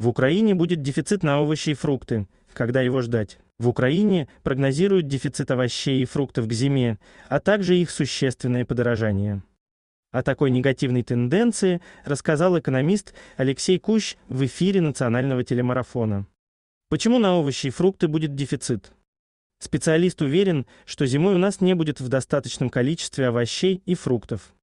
В Украине будет дефицит на овощи и фрукты. Когда его ждать? В Украине прогнозируют дефицит овощей и фруктов к зиме, а также их существенное подорожание. О такой негативной тенденции рассказал экономист Алексей Кущ в эфире национального телемарафона. Почему на овощи и фрукты будет дефицит? Специалист уверен, что зимой у нас не будет в достаточном количестве овощей и фруктов.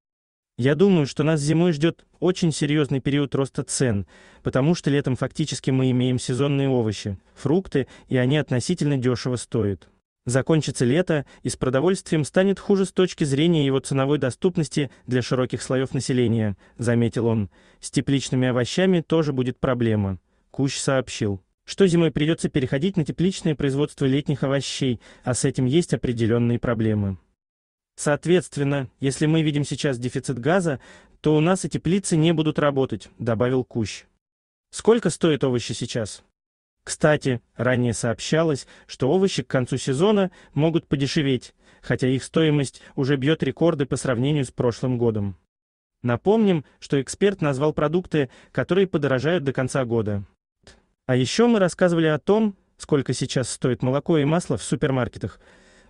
Я думаю, что нас зимой ждет очень серьезный период роста цен, потому что летом фактически мы имеем сезонные овощи, фрукты, и они относительно дешево стоят. Закончится лето, и с продовольствием станет хуже с точки зрения его ценовой доступности для широких слоев населения, заметил он. С тепличными овощами тоже будет проблема, Кущ сообщил. Что зимой придется переходить на тепличное производство летних овощей, а с этим есть определенные проблемы. Соответственно, если мы видим сейчас дефицит газа, то у нас и теплицы не будут работать, добавил Кущ. Сколько стоят овощи сейчас? Кстати, ранее сообщалось, что овощи к концу сезона могут подешеветь, хотя их стоимость уже бьет рекорды по сравнению с прошлым годом. Напомним, что эксперт назвал продукты, которые подорожают до конца года. А еще мы рассказывали о том, сколько сейчас стоит молоко и масло в супермаркетах –